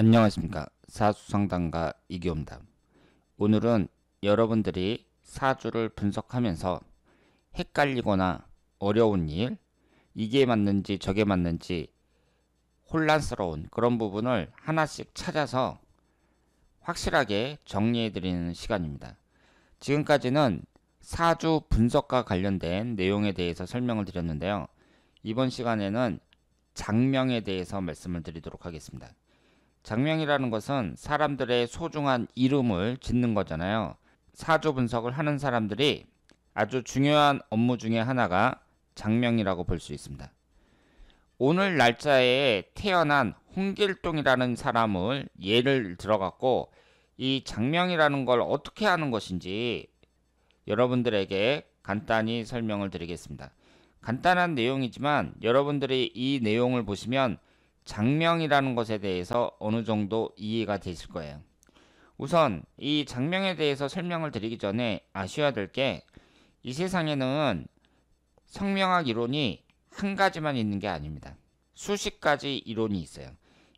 안녕하십니까 사주상담가 이기옵니다 오늘은 여러분들이 사주를 분석하면서 헷갈리거나 어려운 일 이게 맞는지 저게 맞는지 혼란스러운 그런 부분을 하나씩 찾아서 확실하게 정리해드리는 시간입니다 지금까지는 사주 분석과 관련된 내용에 대해서 설명을 드렸는데요 이번 시간에는 장명에 대해서 말씀을 드리도록 하겠습니다 장명이라는 것은 사람들의 소중한 이름을 짓는 거잖아요. 사조 분석을 하는 사람들이 아주 중요한 업무 중의 하나가 장명이라고 볼 수 있습니다. 오늘 날짜에 태어난 홍길동이라는 사람을 예를 들어갖고 이 장명이라는 걸 어떻게 하는 것인지 여러분들에게 간단히 설명을 드리겠습니다. 간단한 내용이지만 여러분들이 이 내용을 보시면 장명이라는 것에 대해서 어느 정도 이해가 되실 거예요. 우선 이 장명에 대해서 설명을 드리기 전에 아셔야 될 게 이 세상에는 성명학 이론이 한 가지만 있는 게 아닙니다. 수십 가지 이론이 있어요.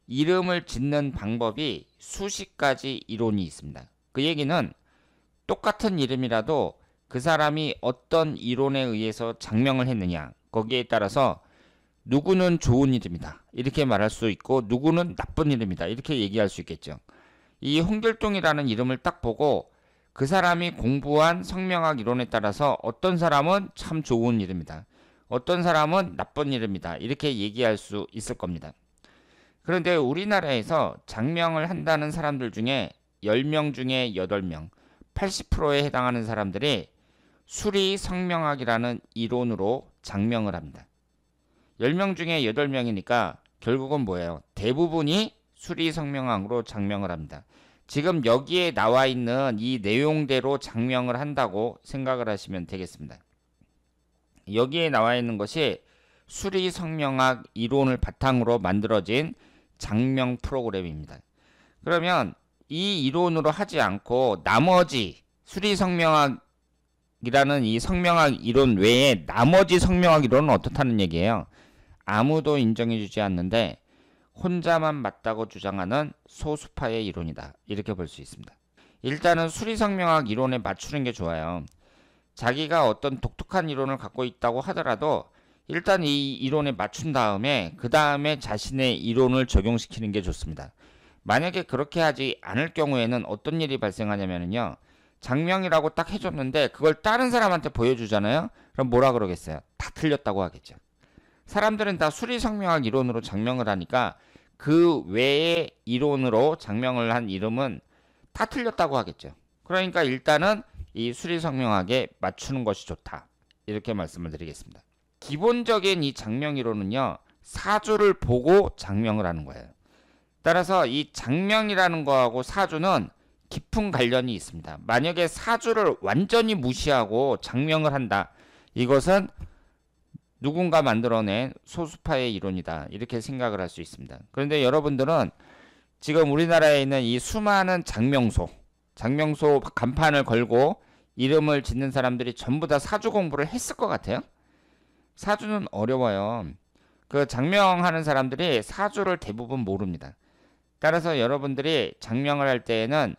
이름을 짓는 방법이 수십 가지 이론이 있습니다. 그 얘기는 똑같은 이름이라도 그 사람이 어떤 이론에 의해서 장명을 했느냐 거기에 따라서 누구는 좋은 일입니다 이렇게 말할 수 있고 누구는 나쁜 일입니다 이렇게 얘기할 수 있겠죠. 이 홍길동이라는 이름을 딱 보고 그 사람이 공부한 성명학 이론에 따라서 어떤 사람은 참 좋은 일입니다 어떤 사람은 나쁜 일입니다 이렇게 얘기할 수 있을 겁니다. 그런데 우리나라에서 장명을 한다는 사람들 중에 10명 중에 8명, 80%에 해당하는 사람들이 수리 성명학이라는 이론으로 장명을 합니다. 10명 중에 8명이니까 결국은 뭐예요? 대부분이 수리 성명항으로 장명을 합니다. 지금 여기에 나와 있는 이 내용대로 장명을 한다고 생각을 하시면 되겠습니다. 여기에 나와 있는 것이 수리 성명학 이론을 바탕으로 만들어진 장명 프로그램입니다. 그러면 이 이론으로 하지 않고 나머지 수리 성명학이라는 이 성명학 이론 외에 나머지 성명학 이론은 어떻다는 얘기예요? 아무도 인정해주지 않는데 혼자만 맞다고 주장하는 소수파의 이론이다. 이렇게 볼 수 있습니다. 일단은 수리성명학 이론에 맞추는 게 좋아요. 자기가 어떤 독특한 이론을 갖고 있다고 하더라도 일단 이 이론에 맞춘 다음에 그 다음에 자신의 이론을 적용시키는 게 좋습니다. 만약에 그렇게 하지 않을 경우에는 어떤 일이 발생하냐면요. 장명이라고 딱 해줬는데 그걸 다른 사람한테 보여주잖아요. 그럼 뭐라 그러겠어요? 다 틀렸다고 하겠죠. 사람들은 다 수리성명학 이론으로 작명을 하니까 그 외의 이론으로 작명을한 이름은 다 틀렸다고 하겠죠. 그러니까 일단은 이 수리성명학에 맞추는 것이 좋다. 이렇게 말씀을 드리겠습니다. 기본적인 이 장명이론은요. 사주를 보고 작명을 하는 거예요. 따라서 이 장명이라는 거하고 사주는 깊은 관련이 있습니다. 만약에 사주를 완전히 무시하고 작명을 한다. 이것은 누군가 만들어낸 소수파의 이론이다. 이렇게 생각을 할 수 있습니다. 그런데 여러분들은 지금 우리나라에 있는 이 수많은 장명소, 장명소 간판을 걸고 이름을 짓는 사람들이 전부 다 사주 공부를 했을 것 같아요. 사주는 어려워요. 그 장명하는 사람들이 사주를 대부분 모릅니다. 따라서 여러분들이 장명을 할 때에는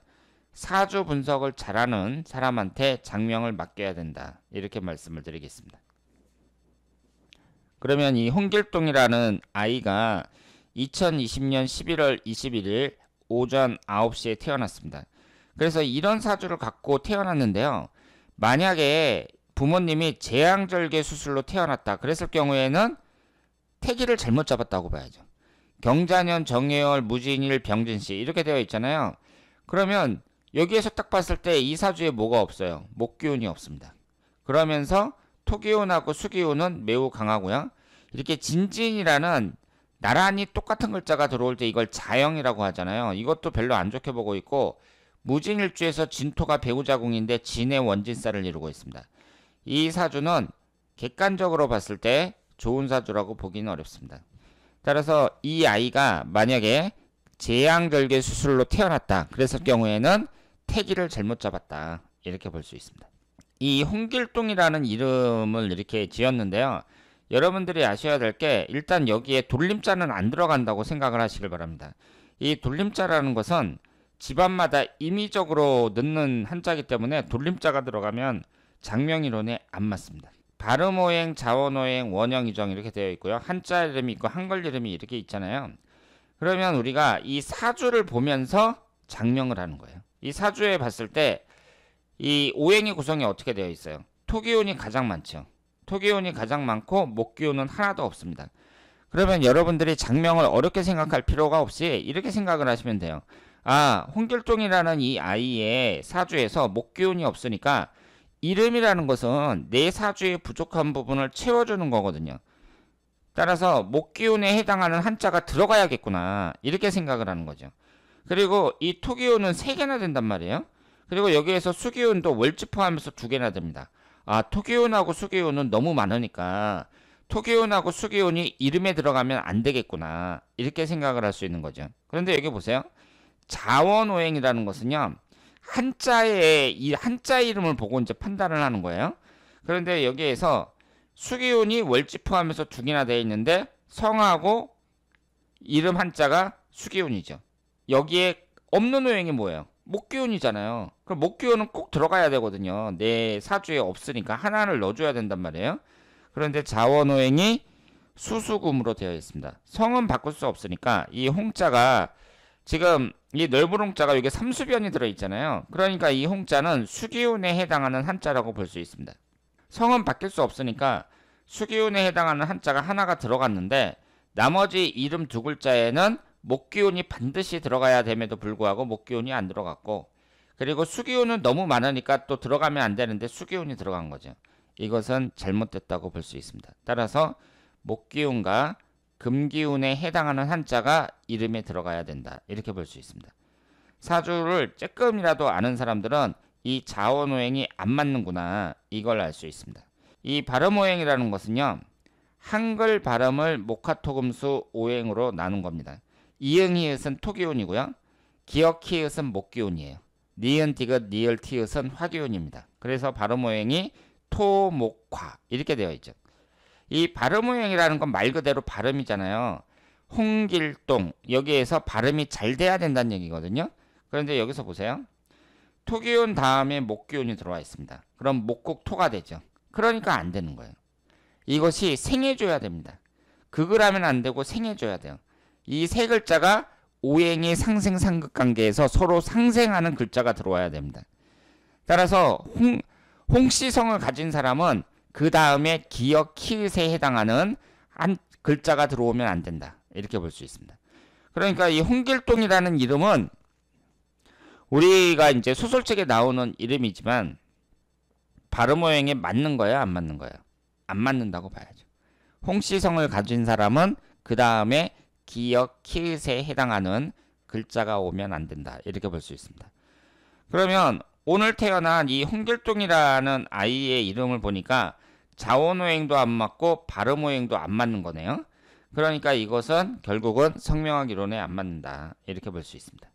사주 분석을 잘하는 사람한테 장명을 맡겨야 된다. 이렇게 말씀을 드리겠습니다. 그러면 이 홍길동이라는 아이가 2020년 11월 21일 오전 9시에 태어났습니다. 그래서 이런 사주를 갖고 태어났는데요. 만약에 부모님이 재앙절개 수술로 태어났다 그랬을 경우에는 태기를 잘못 잡았다고 봐야죠. 경자년 정해월 무진일 병진씨 이렇게 되어 있잖아요. 그러면 여기에서 딱 봤을 때 이 사주에 뭐가 없어요. 목기운이 없습니다. 그러면서 토기온하고 수기온은 매우 강하고요. 이렇게 진진이라는 나란히 똑같은 글자가 들어올 때 이걸 자형이라고 하잖아요. 이것도 별로 안 좋게 보고 있고 무진일주에서 진토가 배우자궁인데 진의 원진사를 이루고 있습니다. 이 사주는 객관적으로 봤을 때 좋은 사주라고 보기는 어렵습니다. 따라서 이 아이가 만약에 재앙절개 수술로 태어났다. 그랬을 경우에는 태기를 잘못 잡았다. 이렇게 볼 수 있습니다. 이 홍길동이라는 이름을 이렇게 지었는데요. 여러분들이 아셔야 될 게 일단 여기에 돌림자는 안 들어간다고 생각을 하시길 바랍니다. 이 돌림자라는 것은 집안마다 임의적으로 넣는 한자기 때문에 돌림자가 들어가면 장명이론에 안 맞습니다. 발음오행, 자원오행, 원형이정 이렇게 되어 있고요. 한자 이름이 있고 한글 이름이 이렇게 있잖아요. 그러면 우리가 이 사주를 보면서 장명을 하는 거예요. 이 사주에 봤을 때이 오행의 구성이 어떻게 되어 있어요? 토기운이 가장 많죠. 토기운이 가장 많고 목기운은 하나도 없습니다. 그러면 여러분들이 장명을 어렵게 생각할 필요가 없이 이렇게 생각을 하시면 돼요. 아, 홍길동이라는 이 아이의 사주에서 목기운이 없으니까 이름이라는 것은 내 사주의 부족한 부분을 채워주는 거거든요. 따라서 목기운에 해당하는 한자가 들어가야겠구나 이렇게 생각을 하는 거죠. 그리고 이 토기운은 세개나 된단 말이에요. 그리고 여기에서 수기운도 월지 포함해서 두 개나 됩니다. 아, 토기운하고 수기운은 너무 많으니까 토기운하고 수기운이 이름에 들어가면 안 되겠구나. 이렇게 생각을 할 수 있는 거죠. 그런데 여기 보세요. 자원오행이라는 것은요. 한자의 이 한자 이름을 보고 이제 판단을 하는 거예요. 그런데 여기에서 수기운이 월지 포함해서 두 개나 되어 있는데 성하고 이름 한자가 수기운이죠. 여기에 없는 오행이 뭐예요? 목기운이잖아요. 그럼 목기운은 꼭 들어가야 되거든요. 내 네 사주에 없으니까 하나를 넣어줘야 된단 말이에요. 그런데 자원호행이 수수금으로 되어 있습니다. 성은 바꿀 수 없으니까 이 홍자가 지금 이 넓은 홍자가 여기 삼수변이 들어있잖아요. 그러니까 이 홍자는 수기운에 해당하는 한자라고 볼 수 있습니다. 성은 바뀔 수 없으니까 수기운에 해당하는 한자가 하나가 들어갔는데 나머지 이름 두 글자에는 목기운이 반드시 들어가야 됨에도 불구하고 목기운이 안 들어갔고 그리고 수기운은 너무 많으니까 또 들어가면 안 되는데 수기운이 들어간 거죠. 이것은 잘못됐다고 볼 수 있습니다. 따라서 목기운과 금기운에 해당하는 한자가 이름에 들어가야 된다. 이렇게 볼 수 있습니다. 사주를 조금이라도 아는 사람들은 이 자원오행이 안 맞는구나 이걸 알 수 있습니다. 이 발음오행이라는 것은요. 한글 발음을 목화토금수 오행으로 나눈 겁니다. 이응이 읒은 토기운이고요. 기억히 읒은 목기운이에요. 니은 디귿 니을 티 읒은 화기운입니다. 그래서 발음 모양이 토목화 이렇게 되어 있죠. 이 발음 모양이라는 건 말 그대로 발음이잖아요. 홍길동 여기에서 발음이 잘 돼야 된다는 얘기거든요. 그런데 여기서 보세요. 토기운 다음에 목기운이 들어와 있습니다. 그럼 목곡토가 되죠. 그러니까 안 되는 거예요. 이것이 생해줘야 됩니다. 그을 하면 안 되고 생해줘야 돼요. 이세 글자가 오행의 상생 상극 관계에서 서로 상생하는 글자가 들어와야 됩니다. 따라서 홍, 홍씨성을 가진 사람은 그 다음에 기역 키읔에 해당하는 한 글자가 들어오면 안 된다. 이렇게 볼 수 있습니다. 그러니까 이 홍길동이라는 이름은 우리가 이제 소설책에 나오는 이름이지만 발음 오행에 맞는 거야 안 맞는 거야 안 맞는다고 봐야죠. 홍시성을 가진 사람은 그 다음에 기역, 키읔에 해당하는 글자가 오면 안 된다. 이렇게 볼 수 있습니다. 그러면 오늘 태어난 이 홍길동이라는 아이의 이름을 보니까 자원호행도 안 맞고 발음호행도 안 맞는 거네요. 그러니까 이것은 결국은 성명학 이론에 안 맞는다. 이렇게 볼 수 있습니다.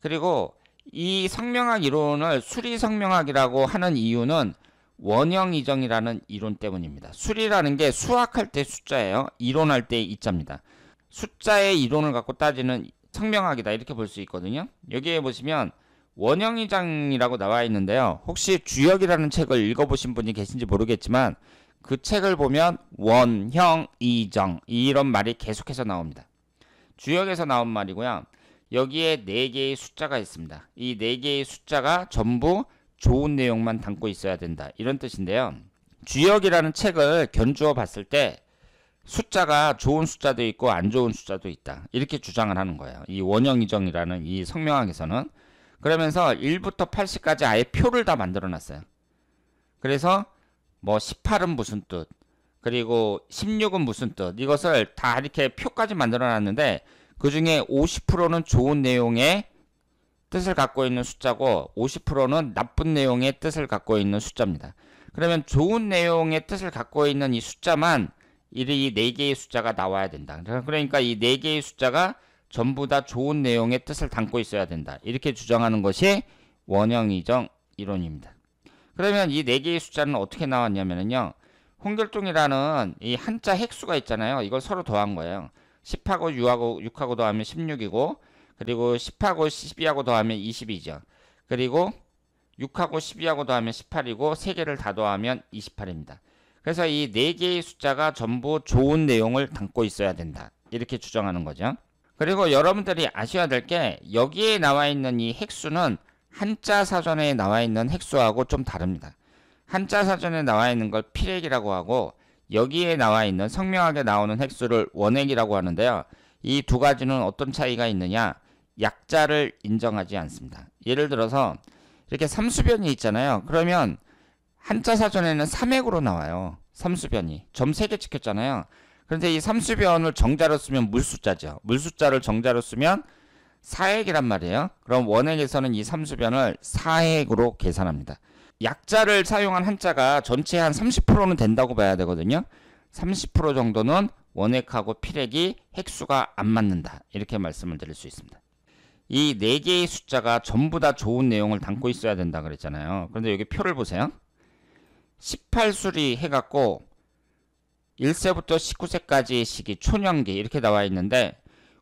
그리고 이 성명학 이론을 수리 성명학이라고 하는 이유는 원형 이정이라는 이론 때문입니다. 수리라는 게 수학할 때 숫자예요. 이론할 때 이자입니다. 숫자의 이론을 갖고 따지는 청명학이다 이렇게 볼 수 있거든요. 여기에 보시면 원형이장이라고 나와 있는데요. 혹시 주역이라는 책을 읽어보신 분이 계신지 모르겠지만 그 책을 보면 원형이정 이런 말이 계속해서 나옵니다. 주역에서 나온 말이고요. 여기에 4개의 숫자가 있습니다. 이4개의 숫자가 전부 좋은 내용만 담고 있어야 된다. 이런 뜻인데요. 주역이라는 책을 견주어 봤을 때 숫자가 좋은 숫자도 있고 안 좋은 숫자도 있다. 이렇게 주장을 하는 거예요. 이 원형 이정이라는 이 성명학에서는 그러면서 1부터 80까지 아예 표를 다 만들어 놨어요. 그래서 뭐 18은 무슨 뜻, 그리고 16은 무슨 뜻, 이것을 다 이렇게 표까지 만들어 놨는데 그 중에 50%는 좋은 내용의 뜻을 갖고 있는 숫자고 50%는 나쁜 내용의 뜻을 갖고 있는 숫자입니다. 그러면 좋은 내용의 뜻을 갖고 있는 이 숫자만 이네 개의 숫자가 나와야 된다. 그러니까 이 네 개의 숫자가 전부 다 좋은 내용의 뜻을 담고 있어야 된다. 이렇게 주장하는 것이 원형이정 이론입니다. 그러면 이 네 개의 숫자는 어떻게 나왔냐면요. 홍길동이라는 이 한자 핵수가 있잖아요. 이걸 서로 더한 거예요. 10하고 6하고 6하고 더하면 16이고 그리고 10하고 12하고 더하면 20이죠. 그리고 6하고 12하고 더하면 18이고 3개를 다 더하면 28입니다. 그래서 이 네 개의 숫자가 전부 좋은 내용을 담고 있어야 된다. 이렇게 주장하는 거죠. 그리고 여러분들이 아셔야 될 게 여기에 나와 있는 이 핵수는 한자 사전에 나와 있는 핵수하고 좀 다릅니다. 한자 사전에 나와 있는 걸 필핵이라고 하고 여기에 나와 있는 성명하게 나오는 핵수를 원핵이라고 하는데요. 이 두 가지는 어떤 차이가 있느냐? 약자를 인정하지 않습니다. 예를 들어서 이렇게 삼수변이 있잖아요. 그러면 한자 사전에는 삼액으로 나와요. 삼수변이. 점 3개 찍혔잖아요. 그런데 이 삼수변을 정자로 쓰면 물수자죠물수자를 정자로 쓰면 사액이란 말이에요. 그럼 원액에서는 이 삼수변을 사액으로 계산합니다. 약자를 사용한 한자가 전체의 한 30%는 된다고 봐야 되거든요. 30% 정도는 원액하고 필액이 핵수가 안 맞는다. 이렇게 말씀을 드릴 수 있습니다. 이 네 개의 숫자가 전부 다 좋은 내용을 담고 있어야 된다 그랬잖아요. 그런데 여기 표를 보세요. 18수리 해갖고 1세부터 19세까지의 시기 초년기 이렇게 나와 있는데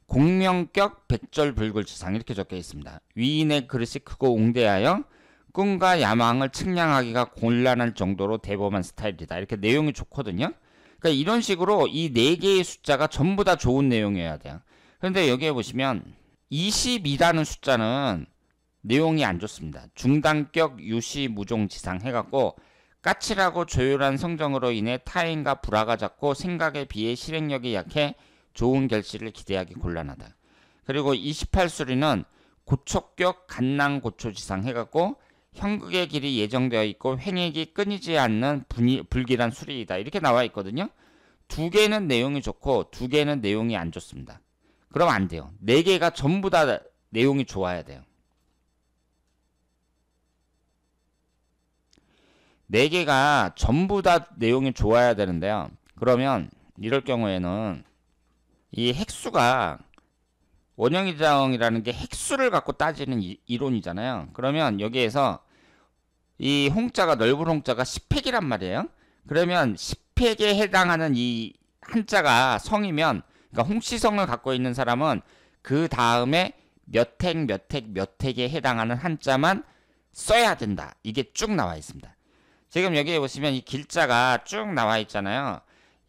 공명격 백절불굴지상 이렇게 적혀 있습니다. 위인의 그릇이 크고 웅대하여 꿈과 야망을 측량하기가 곤란할 정도로 대범한 스타일이다. 이렇게 내용이 좋거든요. 그러니까 이런 식으로 이 네 개의 숫자가 전부 다 좋은 내용이어야 돼요. 그런데 여기에 보시면 2 0이라는 숫자는 내용이 안 좋습니다. 중단격 유시 무종지상 해갖고 까칠하고 조율한 성정으로 인해 타인과 불화가 잦고 생각에 비해 실행력이 약해 좋은 결실을 기대하기 곤란하다. 그리고 28수리는 고척격 간낭 고초지상 해갖고 형극의 길이 예정되어 있고 횡액이 끊이지 않는 분이, 불길한 수리이다. 이렇게 나와 있거든요. 두 개는 내용이 좋고 두 개는 내용이 안 좋습니다. 그럼 안 돼요. 네 개가 전부 다 내용이 좋아야 돼요. 네 개가 전부 다 내용이 좋아야 되는데요. 그러면 이럴 경우에는 이 핵수가 원형이정이라는 게 핵수를 갖고 따지는 이, 이론이잖아요. 그러면 여기에서 이 홍자가 넓은 홍자가 10팩이란 말이에요. 그러면 10팩에 해당하는 이 한자가 성이면 그러니까 홍시성을 갖고 있는 사람은 그 다음에 몇 핵, 몇 핵, 몇 핵에 해당하는 한자만 써야 된다. 이게 쭉 나와 있습니다. 지금 여기에 보시면 이 길자가 쭉 나와 있잖아요.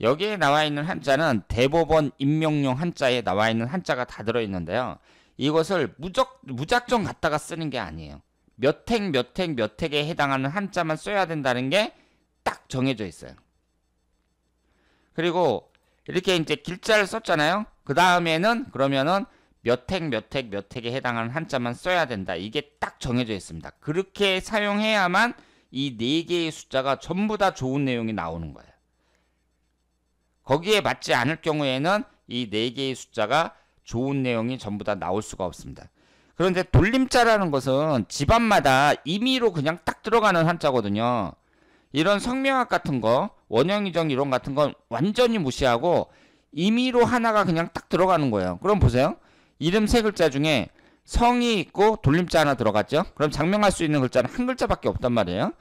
여기에 나와 있는 한자는 대법원 임명용 한자에 나와 있는 한자가 다 들어있는데요. 이것을 무적, 무작정 갖다가 쓰는 게 아니에요. 몇 핵, 몇 핵, 몇 핵에 해당하는 한자만 써야 된다는 게 딱 정해져 있어요. 그리고 이렇게 이제 길자를 썼잖아요. 그 다음에는 그러면은 몇 핵, 몇 핵, 몇 핵에 해당하는 한자만 써야 된다. 이게 딱 정해져 있습니다. 그렇게 사용해야만 이네 개의 숫자가 전부 다 좋은 내용이 나오는 거예요. 거기에 맞지 않을 경우에는 이 네 개의 숫자가 좋은 내용이 전부 다 나올 수가 없습니다. 그런데 돌림자라는 것은 집안마다 임의로 그냥 딱 들어가는 한자거든요. 이런 성명학 같은 거, 원형이정 이론 같은 건 완전히 무시하고 임의로 하나가 그냥 딱 들어가는 거예요. 그럼 보세요. 이름 세 글자 중에 성이 있고 돌림자 하나 들어갔죠. 그럼 장명할 수 있는 글자는 한 글자밖에 없단 말이에요.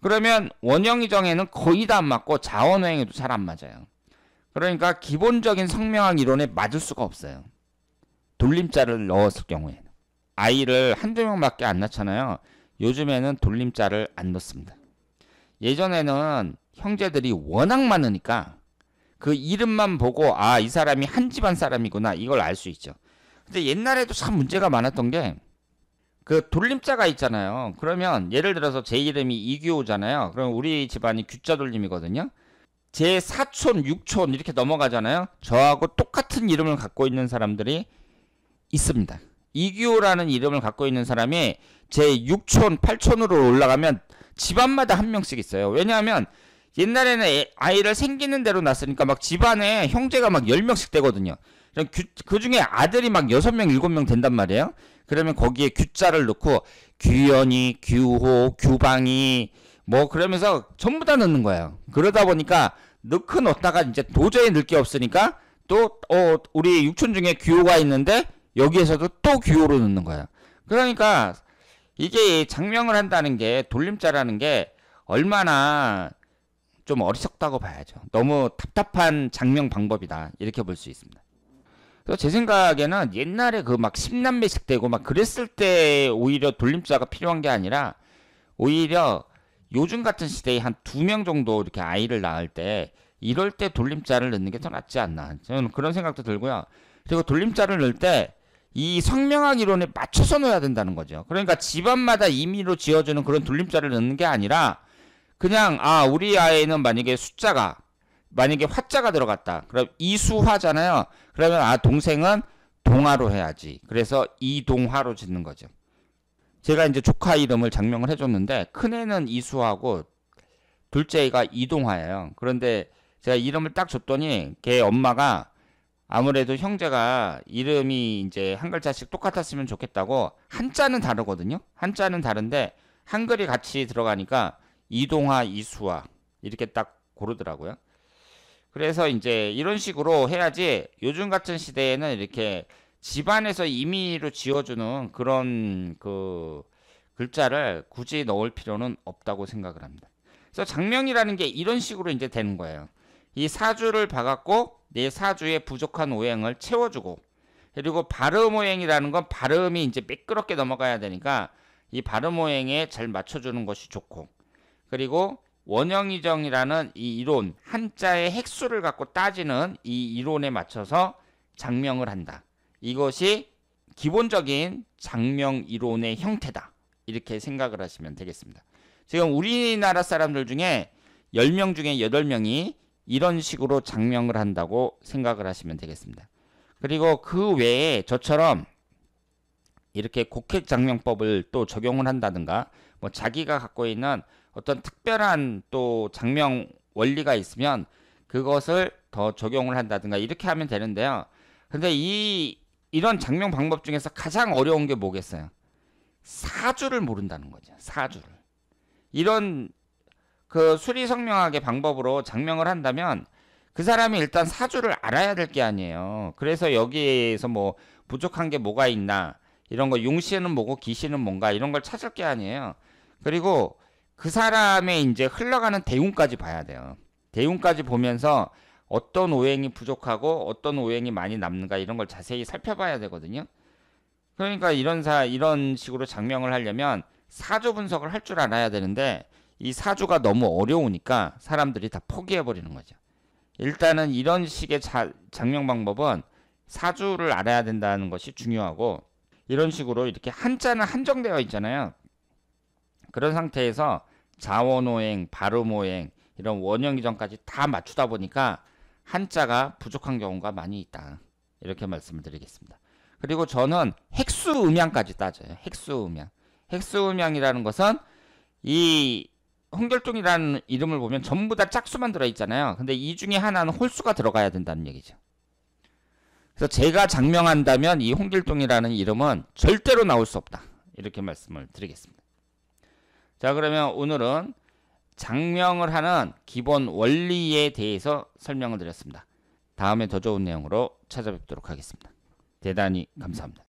그러면 원형이정에는 거의 다 안 맞고 자원행에도 잘 안 맞아요. 그러니까 기본적인 성명학 이론에 맞을 수가 없어요. 돌림자를 넣었을 경우에 아이를 한두 명밖에 안 낳잖아요. 요즘에는 돌림자를 안 넣습니다. 예전에는 형제들이 워낙 많으니까 그 이름만 보고 아, 이 사람이 한 집안 사람이구나 이걸 알 수 있죠. 근데 옛날에도 참 문제가 많았던 게 그 돌림자가 있잖아요. 그러면 예를 들어서 제 이름이 이규호잖아요. 그럼 우리 집안이 규자 돌림이거든요. 제 사촌, 육촌 이렇게 넘어가잖아요. 저하고 똑같은 이름을 갖고 있는 사람들이 있습니다. 이규호라는 이름을 갖고 있는 사람이 제육촌팔촌으로 올라가면 집안마다 한 명씩 있어요. 왜냐하면 옛날에는 아이를 생기는 대로 낳았으니까 막 집안에 형제가 막 10명씩 되거든요. 그, 중에 아들이 막 여섯 명 일곱 명 된단 말이에요. 그러면 거기에 규자를 넣고 규연이 규호, 규방이 뭐 그러면서 전부 다 넣는 거예요. 그러다 보니까 넣고 넣다가 이제 도저히 넣을 게 없으니까 또 어, 우리 육촌 중에 규호가 있는데 여기에서도 또 규호로 넣는 거예요. 그러니까 이게 장명을 한다는 게 돌림자라는 게 얼마나 좀 어리석다고 봐야죠. 너무 답답한 장명 방법이다. 이렇게 볼 수 있습니다. 그제 생각에는 옛날에 그막1 0남매식 되고 막 그랬을 때 오히려 돌림자가 필요한 게 아니라 오히려 요즘 같은 시대에 한 두 명 정도 이렇게 아이를 낳을 때 이럴 때 돌림자를 넣는 게 더 낫지 않나 저는 그런 생각도 들고요. 그리고 돌림자를 넣을 때 이 성명학 이론에 맞춰서 넣어야 된다는 거죠. 그러니까 집안마다 임의로 지어주는 그런 돌림자를 넣는 게 아니라 그냥 아 우리 아이는 만약에 숫자가 만약에 화자가 들어갔다. 그럼 이수화잖아요. 그러면 아 동생은 동화로 해야지. 그래서 이동화로 짓는 거죠. 제가 이제 조카 이름을 작명을 해줬는데 큰애는 이수하고 둘째가 이동화예요. 그런데 제가 이름을 딱 줬더니 걔 엄마가 아무래도 형제가 이름이 이제 한 글자씩 똑같았으면 좋겠다고 한자는 다르거든요. 한자는 다른데 한글이 같이 들어가니까 이동화, 이수화 이렇게 딱 고르더라고요. 그래서 이제 이런 식으로 해야지 요즘 같은 시대에는 이렇게 집안에서 임의로 지어주는 그런 그 글자를 굳이 넣을 필요는 없다고 생각을 합니다. 그래서 장명이라는 게 이런 식으로 이제 되는 거예요. 이 사주를 박았고 내 사주의 부족한 오행을 채워주고 그리고 발음 오행이라는 건 발음이 이제 매끄럽게 넘어가야 되니까 이 발음 오행에 잘 맞춰주는 것이 좋고 그리고 원형이정이라는 이 이론, 한자의 핵수를 갖고 따지는 이 이론에 맞춰서 장명을 한다. 이것이 기본적인 장명 이론의 형태다. 이렇게 생각을 하시면 되겠습니다. 지금 우리나라 사람들 중에 10명 중에 8명이 이런 식으로 장명을 한다고 생각을 하시면 되겠습니다. 그리고 그 외에 저처럼 이렇게 곡핵 장명법을 또 적용을 한다든가 뭐 자기가 갖고 있는 어떤 특별한 또 장명 원리가 있으면 그것을 더 적용을 한다든가 이렇게 하면 되는데요. 근데 이 이런 장명 방법 중에서 가장 어려운 게 뭐겠어요? 사주를 모른다는 거죠. 사주를. 이런 그 수리성명학의 방법으로 장명을 한다면 그 사람이 일단 사주를 알아야 될 게 아니에요. 그래서 여기에서 뭐 부족한 게 뭐가 있나 이런 거 용시는 뭐고 기시는 뭔가 이런 걸 찾을 게 아니에요. 그리고 그 사람의 이제 흘러가는 대운까지 봐야 돼요. 대운까지 보면서 어떤 오행이 부족하고 어떤 오행이 많이 남는가 이런 걸 자세히 살펴봐야 되거든요. 그러니까 이런 사 이런 식으로 장명을 하려면 사주 분석을 할 줄 알아야 되는데 이 사주가 너무 어려우니까 사람들이 다 포기해 버리는 거죠. 일단은 이런 식의 자, 장명 방법은 사주를 알아야 된다는 것이 중요하고 이런 식으로 이렇게 한자는 한정되어 있잖아요. 그런 상태에서 자원오행, 발음오행 이런 원형 이전까지 다 맞추다 보니까 한자가 부족한 경우가 많이 있다. 이렇게 말씀을 드리겠습니다. 그리고 저는 핵수 음향까지 따져요. 핵수 음향 핵수 음향이라는 것은 이 홍결종이라는 이름을 보면 전부 다 짝수만 들어있잖아요. 근데 이 중에 하나는 홀수가 들어가야 된다는 얘기죠. 그래서 제가 장명한다면 이 홍길동이라는 이름은 절대로 나올 수 없다. 이렇게 말씀을 드리겠습니다. 자, 그러면 오늘은 장명을 하는 기본 원리에 대해서 설명을 드렸습니다. 다음에 더 좋은 내용으로 찾아뵙도록 하겠습니다. 대단히 감사합니다.